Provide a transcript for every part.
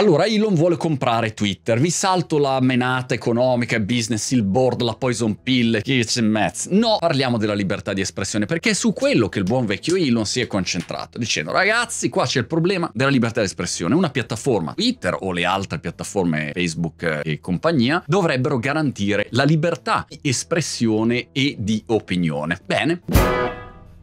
Allora Elon vuole comprare Twitter, vi salto la menata economica, business, il board, la poison pill, kitchen mats. No, parliamo della libertà di espressione perché è su quello che il buon vecchio Elon si è concentrato, dicendo ragazzi qua c'è il problema della libertà di espressione, una piattaforma Twitter o le altre piattaforme Facebook eh, e compagnia dovrebbero garantire la libertà di espressione e di opinione. Bene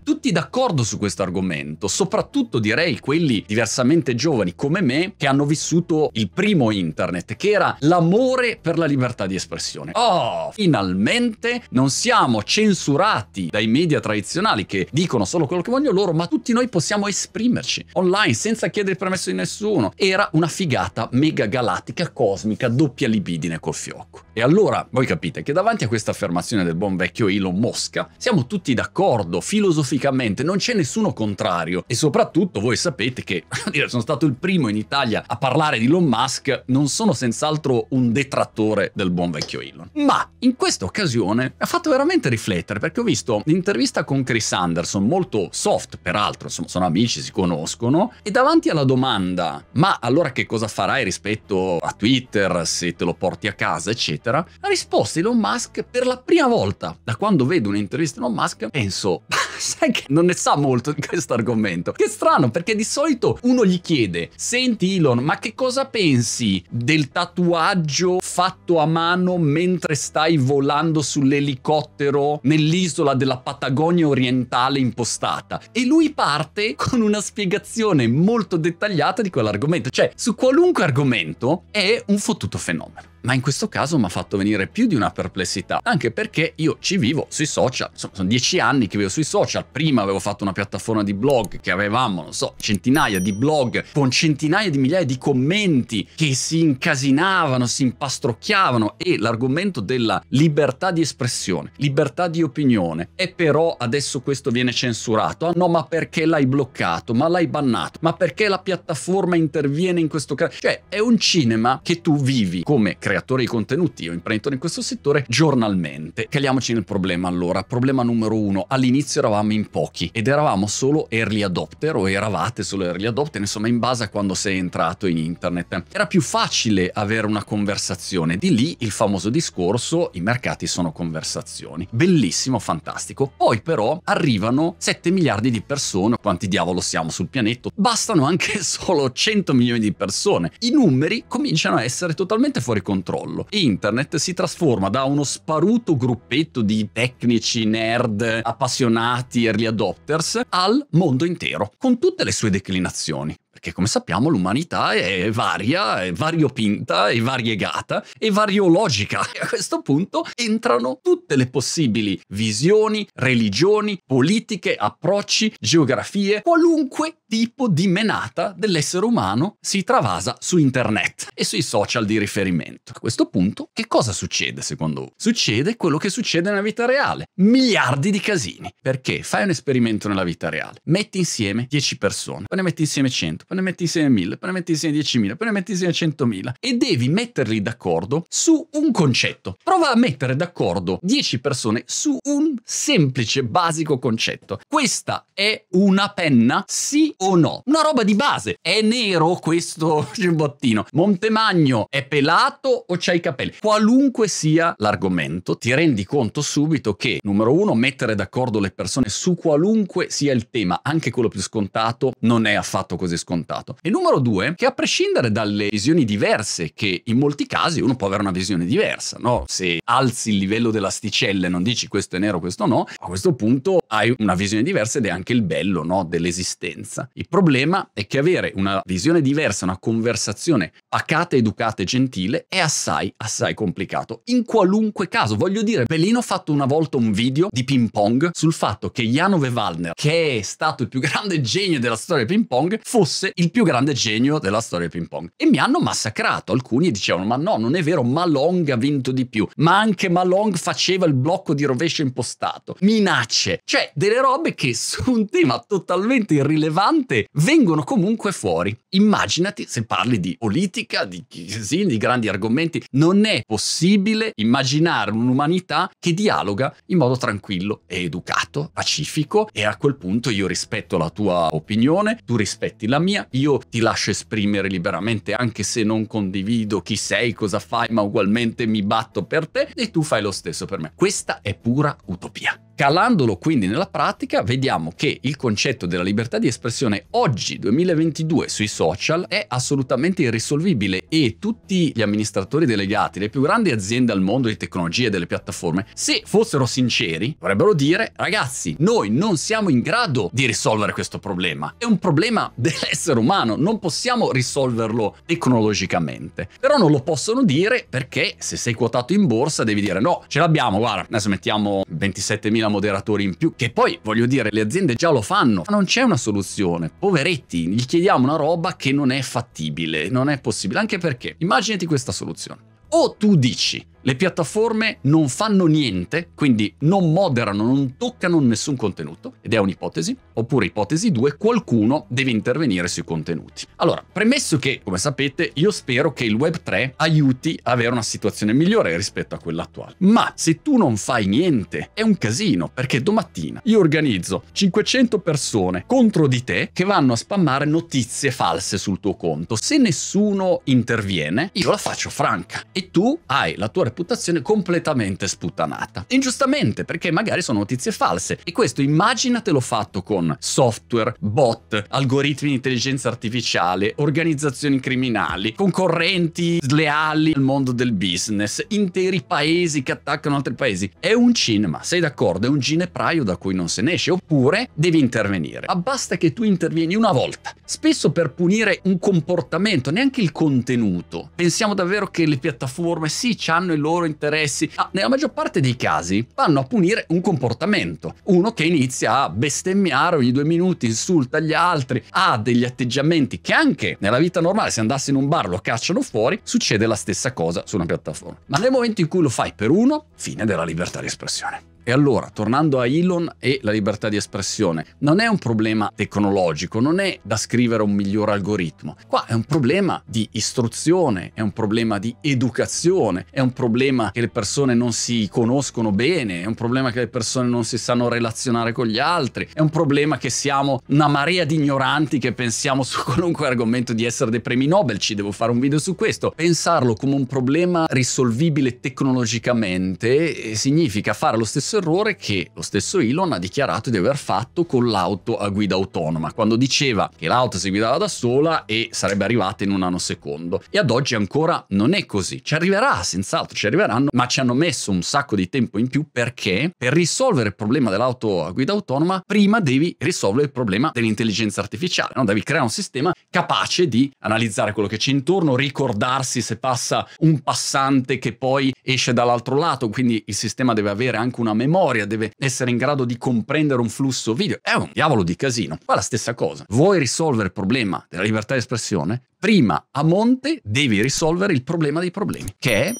tutti d'accordo su questo argomento, soprattutto direi quelli diversamente giovani come me che hanno vissuto il primo internet, che era l'amore per la libertà di espressione. Oh, finalmente non siamo censurati dai media tradizionali che dicono solo quello che vogliono loro, ma tutti noi possiamo esprimerci online senza chiedere il permesso di nessuno. Era una figata mega galattica, cosmica, doppia libidine col fiocco. E allora voi capite che davanti a questa affermazione del buon vecchio Elon Mosca siamo tutti d'accordo, filosoficamente pacificamente, non c'è nessuno contrario. E soprattutto voi sapete che sono stato il primo in Italia a parlare di Elon Musk, non sono senz'altro un detrattore del buon vecchio Elon. Ma in questa occasione mi ha fatto veramente riflettere perché ho visto l'intervista con Chris Anderson, molto soft peraltro, insomma sono amici, si conoscono, e davanti alla domanda ma allora che cosa farai rispetto a Twitter se te lo porti a casa eccetera, la risposta di Elon Musk per la prima volta da quando vedo un'intervista di Elon Musk penso sai che non ne sa molto di questo argomento. Che strano, perché di solito uno gli chiede, senti Elon, ma che cosa pensi del tatuaggio fatto a mano mentre stai volando sull'elicottero nell'isola della Patagonia orientale impostata? E lui parte con una spiegazione molto dettagliata di quell'argomento. Cioè, su qualunque argomento è un fottuto fenomeno ma in questo caso mi ha fatto venire più di una perplessità, anche perché io ci vivo sui social, insomma sono dieci anni che vivo sui social, prima avevo fatto una piattaforma di blog che avevamo, non so, centinaia di blog con centinaia di migliaia di commenti che si incasinavano, si impastocchiavano e l'argomento della libertà di espressione, libertà di opinione, e però adesso questo viene censurato, ah no ma perché l'hai bloccato, ma l'hai bannato, ma perché la piattaforma interviene in questo caso, cioè è un cinema che tu vivi come creatore creatore di contenuti, io imprenditore in questo settore, giornalmente. Caliamoci nel problema allora. Problema numero uno, all'inizio eravamo in pochi ed eravamo solo early adopter o eravate solo early adopter, insomma in base a quando sei entrato in internet. Era più facile avere una conversazione, di lì il famoso discorso, i mercati sono conversazioni. Bellissimo, fantastico. Poi però arrivano 7 miliardi di persone, quanti diavolo siamo sul pianeta, bastano anche solo 100 milioni di persone. I numeri cominciano a essere totalmente fuori controllo controllo. Internet si trasforma da uno sparuto gruppetto di tecnici, nerd, appassionati, early adopters, al mondo intero, con tutte le sue declinazioni. Perché come sappiamo l'umanità è varia, è variopinta, è variegata e variologica. E a questo punto entrano tutte le possibili visioni, religioni, politiche, approcci, geografie, qualunque tipo di menata dell'essere umano si travasa su internet e sui social di riferimento. A questo punto che cosa succede secondo voi? Succede quello che succede nella vita reale. Miliardi di casini. Perché fai un esperimento nella vita reale, metti insieme 10 persone, poi ne metti insieme 100, 100, poi ne metti insieme 1000, poi ne metti insieme 10.000, poi ne metti insieme 100.000 e devi metterli d'accordo su un concetto. Prova a mettere d'accordo 10 persone su un semplice, basico concetto. Questa è una penna? Sì o no? Una roba di base. È nero questo giubbottino? Montemagno è pelato o c'ha i capelli? Qualunque sia l'argomento, ti rendi conto subito che, numero uno, mettere d'accordo le persone su qualunque sia il tema, anche quello più scontato, non è affatto così scontato scontato. E numero due, che a prescindere dalle visioni diverse, che in molti casi uno può avere una visione diversa, no? Se alzi il livello dell'asticella e non dici questo è nero, questo no, a questo punto hai una visione diversa ed è anche il bello, no? Dell'esistenza. Il problema è che avere una visione diversa, una conversazione pacata, educata e gentile è assai, assai complicato. In qualunque caso, voglio dire, Bellino ha fatto una volta un video di ping pong sul fatto che Janove Wallner, che è stato il più grande genio della storia del ping pong, fosse fosse il più grande genio della storia del ping pong. E mi hanno massacrato. Alcuni dicevano: Ma no, non è vero, Malong ha vinto di più. Ma anche Malong faceva il blocco di rovescio impostato. Minacce. Cioè, delle robe che su un tema totalmente irrilevante vengono comunque fuori. Immaginati se parli di politica, di, sì, di grandi argomenti. Non è possibile immaginare un'umanità che dialoga in modo tranquillo e educato, pacifico. E a quel punto io rispetto la tua opinione, tu rispetti la mia mia, io ti lascio esprimere liberamente anche se non condivido chi sei, cosa fai, ma ugualmente mi batto per te e tu fai lo stesso per me. Questa è pura utopia. Calandolo quindi nella pratica, vediamo che il concetto della libertà di espressione oggi, 2022, sui social è assolutamente irrisolvibile e tutti gli amministratori delegati, le più grandi aziende al mondo di tecnologia e delle piattaforme, se fossero sinceri, dovrebbero dire ragazzi, noi non siamo in grado di risolvere questo problema. È un problema dell'essere umano, non possiamo risolverlo tecnologicamente. Però non lo possono dire perché se sei quotato in borsa devi dire no, ce l'abbiamo, guarda, adesso mettiamo 27.000 2000 moderatori in più, che poi, voglio dire, le aziende già lo fanno. Ma non c'è una soluzione. Poveretti, gli chiediamo una roba che non è fattibile, non è possibile. Anche perché, immaginati questa soluzione. O tu dici, le piattaforme non fanno niente, quindi non moderano, non toccano nessun contenuto, ed è un'ipotesi. Oppure ipotesi 2, qualcuno deve intervenire sui contenuti. Allora, premesso che, come sapete, io spero che il Web3 aiuti a avere una situazione migliore rispetto a quella attuale. Ma se tu non fai niente, è un casino, perché domattina io organizzo 500 persone contro di te che vanno a spammare notizie false sul tuo conto. Se nessuno interviene, io la faccio franca e tu hai la tua reputazione reputazione completamente sputtanata. Ingiustamente, perché magari sono notizie false. E questo immaginatelo fatto con software, bot, algoritmi di intelligenza artificiale, organizzazioni criminali, concorrenti sleali al mondo del business, interi paesi che attaccano altri paesi. È un cinema, sei d'accordo? È un ginepraio da cui non se ne esce. Oppure devi intervenire. Ma basta che tu intervieni una volta. Spesso per punire un comportamento, neanche il contenuto. Pensiamo davvero che le piattaforme sì, hanno il loro interessi, ah, nella maggior parte dei casi vanno a punire un comportamento. Uno che inizia a bestemmiare ogni due minuti, insulta gli altri, ha degli atteggiamenti che anche nella vita normale, se andassi in un bar lo cacciano fuori, succede la stessa cosa su una piattaforma. Ma nel momento in cui lo fai per uno, fine della libertà di espressione. E allora, tornando a Elon e la libertà di espressione, non è un problema tecnologico, non è da scrivere un miglior algoritmo. Qua è un problema di istruzione, è un problema di educazione, è un problema che le persone non si conoscono bene, è un problema che le persone non si sanno relazionare con gli altri, è un problema che siamo una marea di ignoranti che pensiamo su qualunque argomento di essere dei premi Nobel, ci devo fare un video su questo. Pensarlo come un problema risolvibile tecnologicamente eh, significa fare lo stesso stesso errore che lo stesso Elon ha dichiarato di aver fatto con l'auto a guida autonoma, quando diceva che l'auto si guidava da sola e sarebbe arrivata in un anno secondo. E ad oggi ancora non è così. Ci arriverà, senz'altro ci arriveranno, ma ci hanno messo un sacco di tempo in più perché per risolvere il problema dell'auto a guida autonoma prima devi risolvere il problema dell'intelligenza artificiale, no? devi creare un sistema capace di analizzare quello che c'è intorno, ricordarsi se passa un passante che poi esce dall'altro lato, quindi il sistema deve avere anche una memoria memoria, deve essere in grado di comprendere un flusso video. È un diavolo di casino. Qua la stessa cosa. Vuoi risolvere il problema della libertà di espressione? Prima, a monte, devi risolvere il problema dei problemi, che è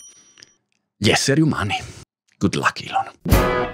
gli esseri umani. Good luck, Elon.